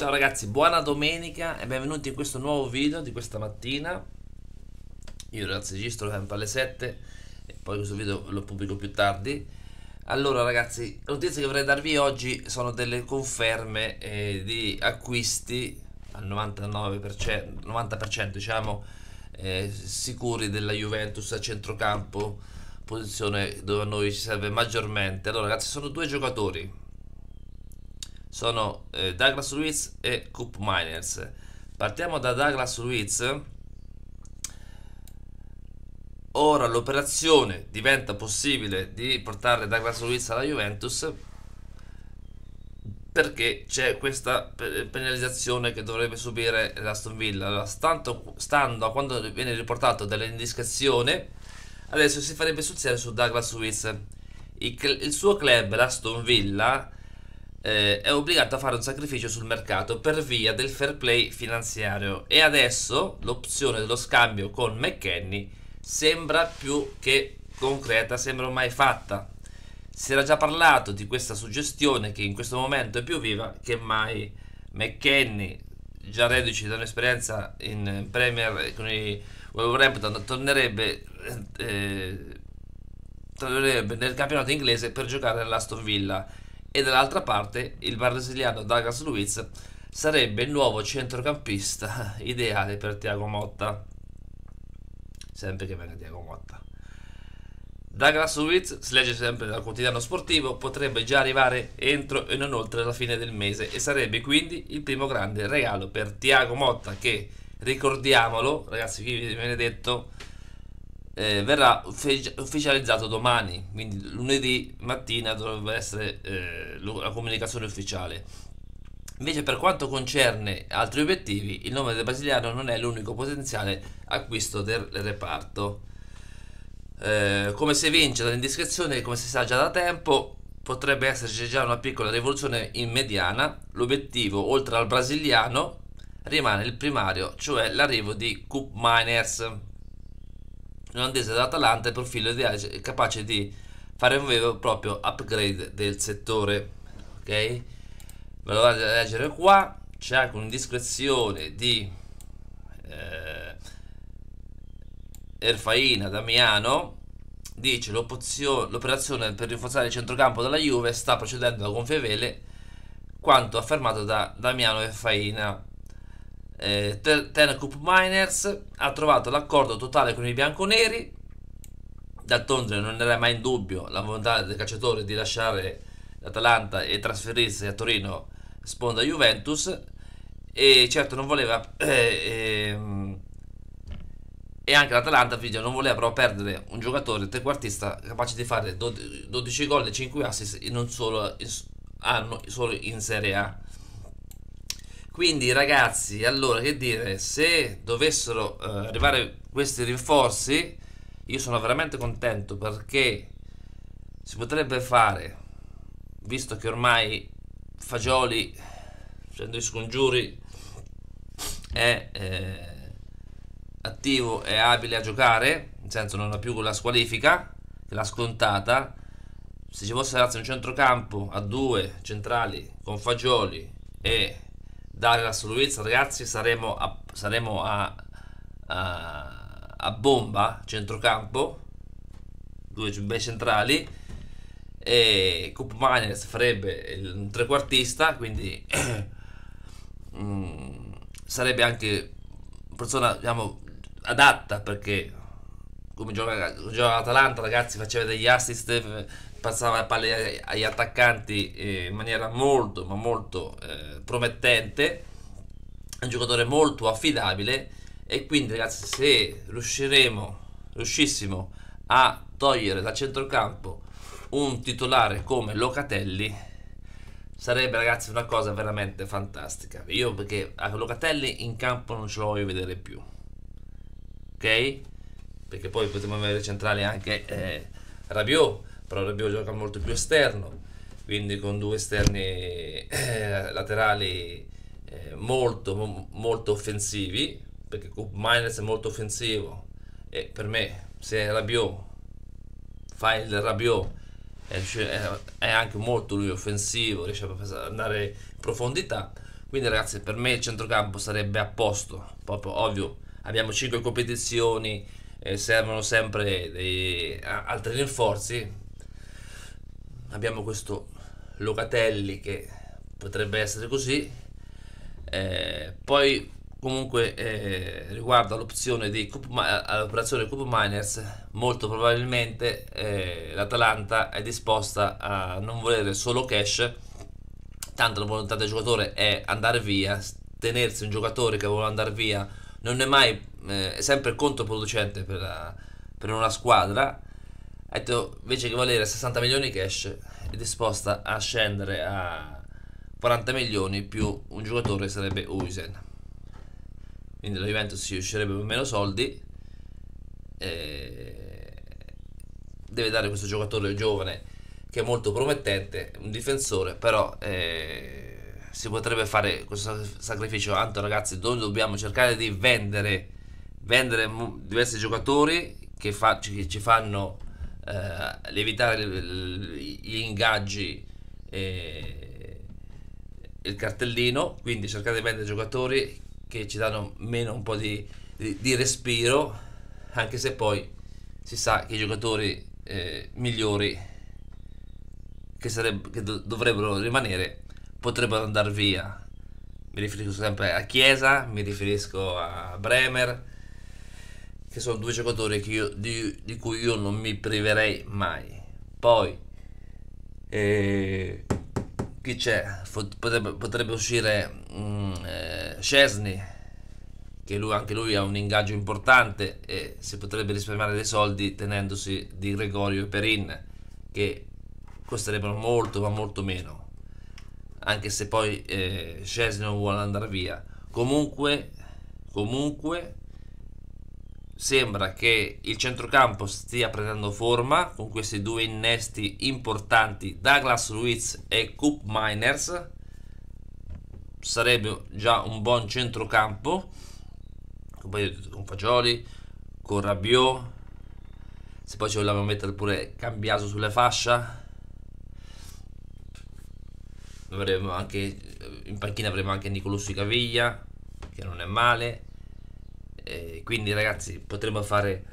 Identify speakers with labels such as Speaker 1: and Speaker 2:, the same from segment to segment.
Speaker 1: Ciao ragazzi, buona domenica e benvenuti in questo nuovo video di questa mattina. Io ragazzi registro sempre alle 7 e poi questo video lo pubblico più tardi. Allora ragazzi, le notizie che vorrei darvi oggi sono delle conferme eh, di acquisti al 99%, 90% diciamo eh, sicuri della Juventus a centrocampo, posizione dove a noi ci serve maggiormente. Allora ragazzi, sono due giocatori sono eh, Douglas Ruiz e Coop Miners. Partiamo da Douglas Ruiz. Ora l'operazione diventa possibile di portare Douglas Ruiz alla Juventus perché c'è questa penalizzazione che dovrebbe subire l'Aston Villa. Allora, stando, stando, a quando viene riportato dall'indiscrezione, adesso si farebbe sul serio su Douglas Ruiz. Il, il suo club, l'Aston Villa, eh, è obbligato a fare un sacrificio sul mercato per via del fair play finanziario e adesso l'opzione dello scambio con McKenny sembra più che concreta, sembra mai fatta. Si era già parlato di questa suggestione che in questo momento è più viva che mai McKenny, già reduce da un'esperienza in Premier con i Wolverhampton, tornerebbe, eh, tornerebbe nel campionato inglese per giocare all'Aston Villa e dall'altra parte il brasiliano Douglas Luiz sarebbe il nuovo centrocampista ideale per Tiago Motta. Sempre che venga Tiago Motta. Douglas Luiz, si legge sempre dal quotidiano sportivo, potrebbe già arrivare entro e non oltre la fine del mese e sarebbe quindi il primo grande regalo per Tiago Motta che, ricordiamolo, ragazzi qui viene detto, eh, verrà ufficializzato domani, quindi lunedì mattina dovrebbe essere eh, la comunicazione ufficiale. Invece per quanto concerne altri obiettivi, il nome del brasiliano non è l'unico potenziale acquisto del reparto. Eh, come si evince dall'indiscrezione, come si sa già da tempo, potrebbe esserci già una piccola rivoluzione in mediana. L'obiettivo, oltre al brasiliano, rimane il primario, cioè l'arrivo di Coop Miners, L'olandese dell'Atalanta è il profilo ideale capace di fare un vero e proprio upgrade del settore. Ok? Ve lo vado a leggere qua. C'è anche un'indiscrezione di eh, Erfaina Damiano. Dice l'operazione per rinforzare il centrocampo della Juve sta procedendo da gonfie vele, quanto affermato da Damiano Erfaina eh, Terracup Miners ha trovato l'accordo totale con i bianconeri. D'altronde non era mai in dubbio la volontà del calciatore di lasciare l'Atalanta e trasferirsi a Torino sponda Juventus e certo non voleva eh, eh, e anche l'Atalanta video, non voleva proprio perdere un giocatore trequartista capace di fare 12 gol e 5 assist in un solo anno ah, solo in Serie A quindi ragazzi, allora che dire, se dovessero eh, arrivare questi rinforzi, io sono veramente contento perché si potrebbe fare, visto che ormai Fagioli, facendo i scongiuri, è eh, attivo e abile a giocare, nel senso non ha più quella squalifica, che l'ha scontata, se ci fosse ragazzi un centrocampo a due centrali con Fagioli e dare la salvezza, ragazzi, saremo a, saremo a, a, a bomba, centrocampo, due bei centrali, e Coop Miners farebbe un trequartista, quindi mm, sarebbe anche una persona diciamo, adatta perché come gioca, gioca l'Atalanta, ragazzi, faceva degli assist passava la palla agli attaccanti eh, in maniera molto ma molto eh, promettente è un giocatore molto affidabile e quindi ragazzi se riusciremo riuscissimo a togliere da centrocampo un titolare come Locatelli sarebbe ragazzi una cosa veramente fantastica io perché a Locatelli in campo non ce lo voglio vedere più ok? perché poi potremmo avere centrale anche eh, Rabiot però Rabiot gioca molto più esterno, quindi con due esterni eh, laterali eh, molto, molto offensivi, perché Coop Miners è molto offensivo e per me se è Rabiot fa il Rabiot è, è anche molto lui offensivo, riesce a andare in profondità, quindi ragazzi per me il centrocampo sarebbe a posto, proprio ovvio, abbiamo 5 competizioni, eh, servono sempre dei, altri rinforzi, abbiamo questo Locatelli che potrebbe essere così, eh, poi comunque eh, riguardo all'opzione di Coop, eh, all'operazione Cup Miners molto probabilmente eh, l'Atalanta è disposta a non volere solo cash tanto la volontà del giocatore è andare via tenersi un giocatore che vuole andare via non è mai eh, è sempre controproducente per, la, per una squadra ha detto invece che valere 60 milioni cash è disposta a scendere a 40 milioni più un giocatore sarebbe Uisen quindi la Juventus si uscirebbe con meno soldi deve dare questo giocatore giovane che è molto promettente un difensore però eh, si potrebbe fare questo sacrificio tanto ragazzi noi dobbiamo cercare di vendere vendere diversi giocatori che, fa, che ci fanno eh, evitare gli ingaggi e il cartellino, quindi cercate di vendere giocatori che ci danno meno un po' di, di, di respiro, anche se poi si sa che i giocatori eh, migliori che, sareb- che do- dovrebbero rimanere potrebbero andare via. Mi riferisco sempre a Chiesa, mi riferisco a Bremer, che sono due giocatori io, di, di, cui io non mi priverei mai. Poi, eh, chi c'è? Potrebbe, potrebbe uscire mm, eh, Scesni, che lui, anche lui ha un ingaggio importante e si potrebbe risparmiare dei soldi tenendosi di Gregorio e Perin, che costerebbero molto ma molto meno. Anche se poi eh, Scesni non vuole andare via. Comunque, comunque sembra che il centrocampo stia prendendo forma con questi due innesti importanti Douglas Ruiz e Coop Miners sarebbe già un buon centrocampo con Fagioli con Rabiot se poi ci volevamo mettere pure Cambiaso sulle fascia avremo anche in panchina avremo anche Nicolò Sicaviglia che non è male e quindi ragazzi potremmo fare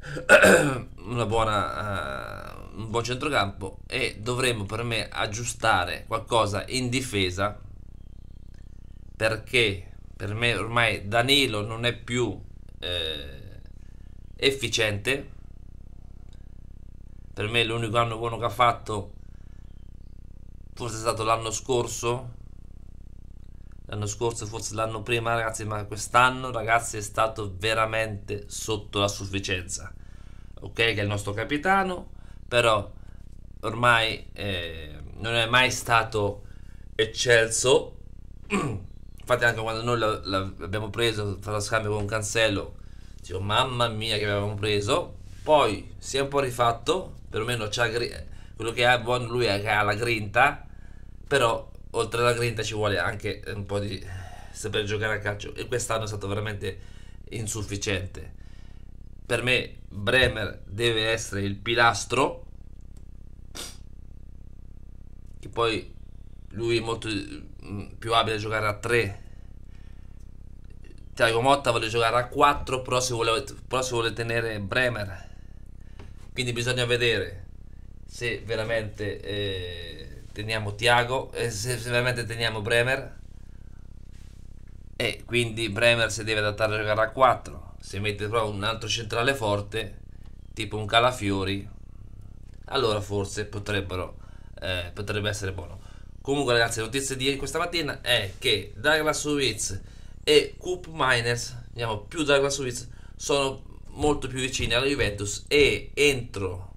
Speaker 1: una buona, uh, un buon centrocampo e dovremmo per me aggiustare qualcosa in difesa perché per me ormai Danilo non è più eh, efficiente per me l'unico anno buono che ha fatto forse è stato l'anno scorso l'anno scorso, forse l'anno prima, ragazzi, ma quest'anno, ragazzi, è stato veramente sotto la sufficienza. Ok, che è il nostro capitano, però ormai eh, non è mai stato eccelso. Infatti, anche quando noi l'abbiamo preso, lo scambio con Cancello, dico, mamma mia, che avevamo preso. Poi si è un po' rifatto, perlomeno c'ha quello che ha buono lui è che ha la grinta, però oltre alla grinta ci vuole anche un po' di saper giocare a calcio e quest'anno è stato veramente insufficiente. Per me Bremer deve essere il pilastro che poi lui è molto mm, più abile a giocare a 3 Tiago Motta vuole giocare a 4 però si, vuole, però si vuole tenere Bremer quindi bisogna vedere se veramente eh, teniamo Tiago e se veramente teniamo Bremer e quindi Bremer si deve adattare a giocare a 4 se mette però un altro centrale forte tipo un Calafiori allora forse potrebbero eh, potrebbe essere buono comunque ragazzi le notizie di questa mattina è che Douglas Suiz e Coop Miners diciamo più Douglas Suiz sono molto più vicini alla Juventus e entro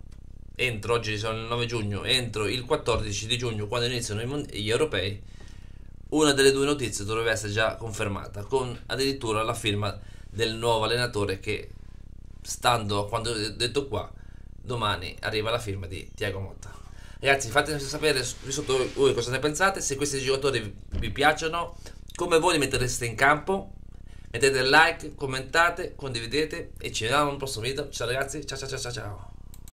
Speaker 1: entro oggi sono il 9 giugno, entro il 14 di giugno quando iniziano gli europei, una delle due notizie dovrebbe essere già confermata, con addirittura la firma del nuovo allenatore che, stando a quanto detto qua, domani arriva la firma di Tiago Motta. Ragazzi, fatemi sapere qui sotto voi cosa ne pensate, se questi giocatori vi piacciono, come voi li mettereste in campo. Mettete like, commentate, condividete e ci vediamo al prossimo video. Ciao ragazzi, ciao ciao ciao ciao ciao.